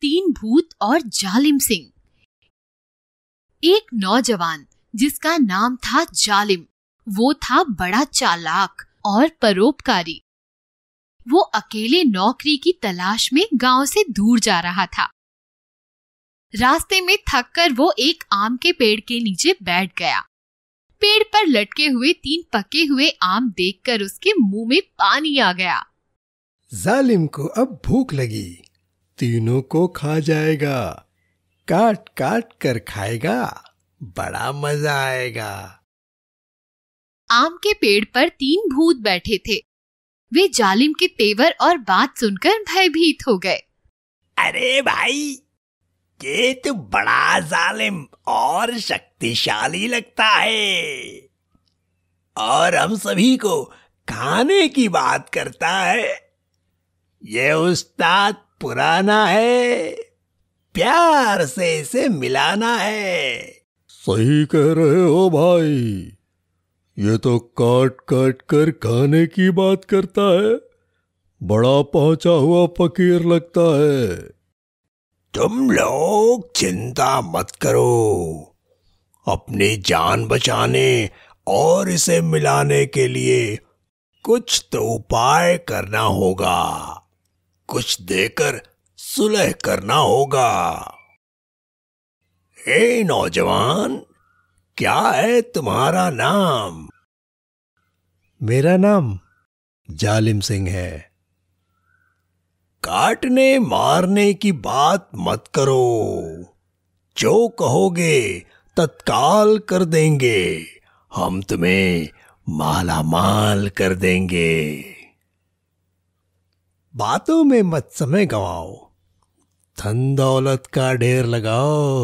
तीन भूत और जालिम सिंह एक नौजवान जिसका नाम था जालिम वो था बड़ा चालाक और परोपकारी वो अकेले नौकरी की तलाश में गांव से दूर जा रहा था रास्ते में थक कर वो एक आम के पेड़ के नीचे बैठ गया पेड़ पर लटके हुए तीन पके हुए आम देखकर उसके मुंह में पानी आ गया जालिम को अब भूख लगी तीनों को खा जाएगा काट काट कर खाएगा बड़ा मजा आएगा आम के पेड़ पर तीन भूत बैठे थे वे जालिम के तेवर और बात सुनकर भयभीत हो गए अरे भाई ये तो बड़ा जालिम और शक्तिशाली लगता है और हम सभी को खाने की बात करता है ये उस्ताद पुराना है प्यार से इसे मिलाना है सही कह रहे हो भाई ये तो काट काट कर खाने की बात करता है बड़ा पहुंचा हुआ फकीर लगता है तुम लोग चिंता मत करो अपनी जान बचाने और इसे मिलाने के लिए कुछ तो उपाय करना होगा कुछ देकर सुलह करना होगा हे नौजवान क्या है तुम्हारा नाम मेरा नाम जालिम सिंह है काटने मारने की बात मत करो जो कहोगे तत्काल कर देंगे हम तुम्हें माला माल कर देंगे बातों में मत समय गवाओ धन दौलत का ढेर लगाओ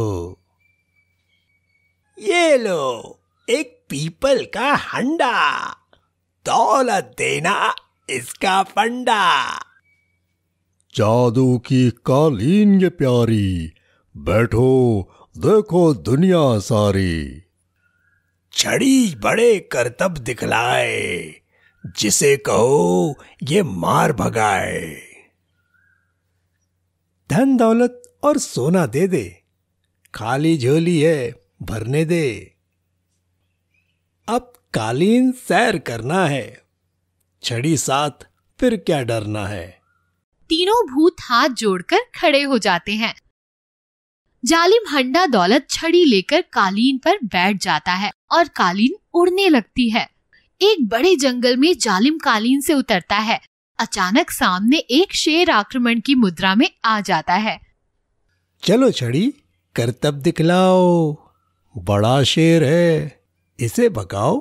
ये लो एक पीपल का हंडा दौलत देना इसका फंडा जादू की कालीन ये प्यारी बैठो देखो दुनिया सारी छड़ी बड़े करतब दिखलाए जिसे कहो ये मार भगाए धन दौलत और सोना दे दे खाली झोली है भरने दे अब कालीन सैर करना है छड़ी साथ फिर क्या डरना है तीनों भूत हाथ जोड़कर खड़े हो जाते हैं जालिम हंडा दौलत छड़ी लेकर कालीन पर बैठ जाता है और कालीन उड़ने लगती है एक बड़े जंगल में जालिम कालीन से उतरता है अचानक सामने एक शेर आक्रमण की मुद्रा में आ जाता है चलो छड़ी करतब दिखलाओ बड़ा शेर है इसे भगाओ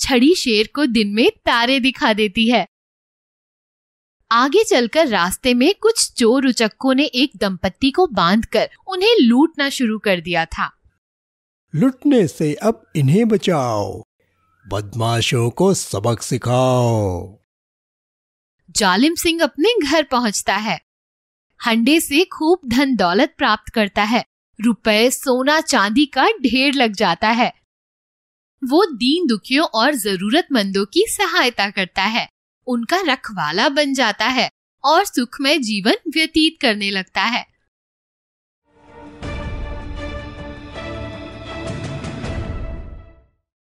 छड़ी शेर को दिन में तारे दिखा देती है आगे चलकर रास्ते में कुछ चोर उचक्कों ने एक दंपत्ति को बांधकर उन्हें लूटना शुरू कर दिया था लुटने से अब इन्हें बचाओ बदमाशों को सबक सिखाओ जालिम सिंह अपने घर पहुंचता है हंडे से खूब धन दौलत प्राप्त करता है रुपए सोना चांदी का ढेर लग जाता है वो दीन दुखियों और जरूरतमंदों की सहायता करता है उनका रखवाला बन जाता है और सुख में जीवन व्यतीत करने लगता है